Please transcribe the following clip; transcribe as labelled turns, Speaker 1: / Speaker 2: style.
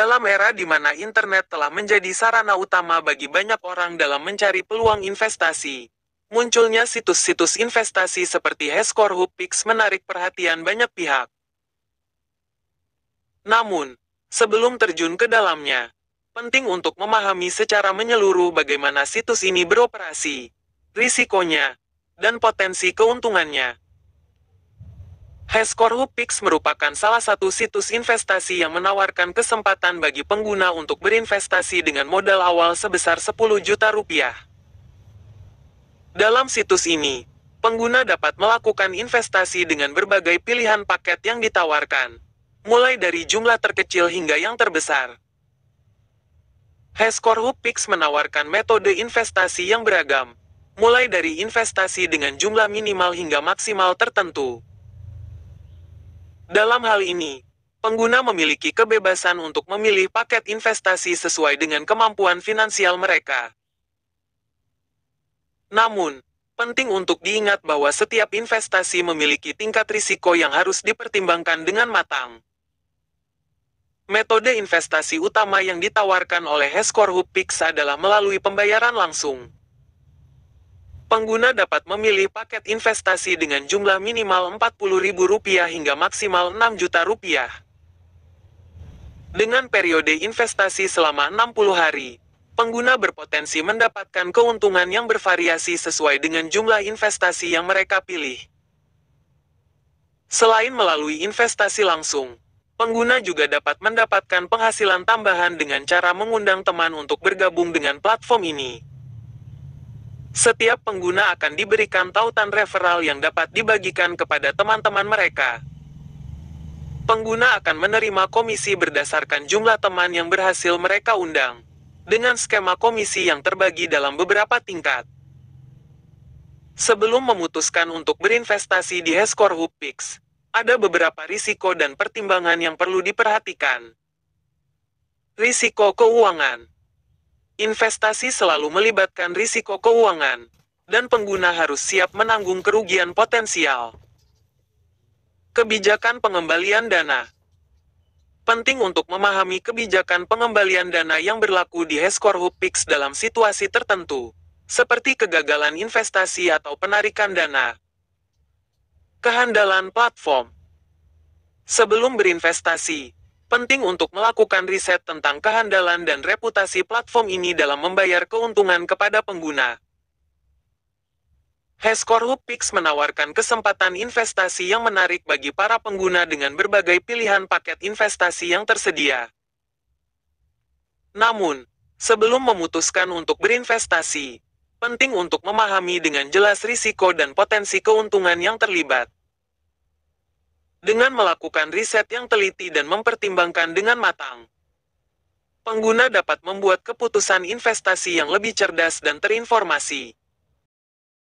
Speaker 1: Dalam era di mana internet telah menjadi sarana utama bagi banyak orang dalam mencari peluang investasi, munculnya situs-situs investasi seperti Hashcore Hupix menarik perhatian banyak pihak. Namun, sebelum terjun ke dalamnya, penting untuk memahami secara menyeluruh bagaimana situs ini beroperasi, risikonya, dan potensi keuntungannya. Hescore Picks merupakan salah satu situs investasi yang menawarkan kesempatan bagi pengguna untuk berinvestasi dengan modal awal sebesar 10 juta rupiah. Dalam situs ini, pengguna dapat melakukan investasi dengan berbagai pilihan paket yang ditawarkan, mulai dari jumlah terkecil hingga yang terbesar. Hescore Picks menawarkan metode investasi yang beragam, mulai dari investasi dengan jumlah minimal hingga maksimal tertentu. Dalam hal ini, pengguna memiliki kebebasan untuk memilih paket investasi sesuai dengan kemampuan finansial mereka. Namun, penting untuk diingat bahwa setiap investasi memiliki tingkat risiko yang harus dipertimbangkan dengan matang. Metode investasi utama yang ditawarkan oleh Heskorhub Pix adalah melalui pembayaran langsung pengguna dapat memilih paket investasi dengan jumlah minimal Rp40.000 hingga maksimal Rp6 Dengan periode investasi selama 60 hari, pengguna berpotensi mendapatkan keuntungan yang bervariasi sesuai dengan jumlah investasi yang mereka pilih. Selain melalui investasi langsung, pengguna juga dapat mendapatkan penghasilan tambahan dengan cara mengundang teman untuk bergabung dengan platform ini. Setiap pengguna akan diberikan tautan referral yang dapat dibagikan kepada teman-teman mereka. Pengguna akan menerima komisi berdasarkan jumlah teman yang berhasil mereka undang, dengan skema komisi yang terbagi dalam beberapa tingkat. Sebelum memutuskan untuk berinvestasi di Heskor Hupix, ada beberapa risiko dan pertimbangan yang perlu diperhatikan. Risiko keuangan investasi selalu melibatkan risiko keuangan, dan pengguna harus siap menanggung kerugian potensial. Kebijakan pengembalian dana Penting untuk memahami kebijakan pengembalian dana yang berlaku di Heskor Pix dalam situasi tertentu, seperti kegagalan investasi atau penarikan dana. Kehandalan platform Sebelum berinvestasi, penting untuk melakukan riset tentang kehandalan dan reputasi platform ini dalam membayar keuntungan kepada pengguna. Heskorhub Pix menawarkan kesempatan investasi yang menarik bagi para pengguna dengan berbagai pilihan paket investasi yang tersedia. Namun, sebelum memutuskan untuk berinvestasi, penting untuk memahami dengan jelas risiko dan potensi keuntungan yang terlibat dengan melakukan riset yang teliti dan mempertimbangkan dengan matang. Pengguna dapat membuat keputusan investasi yang lebih cerdas dan terinformasi.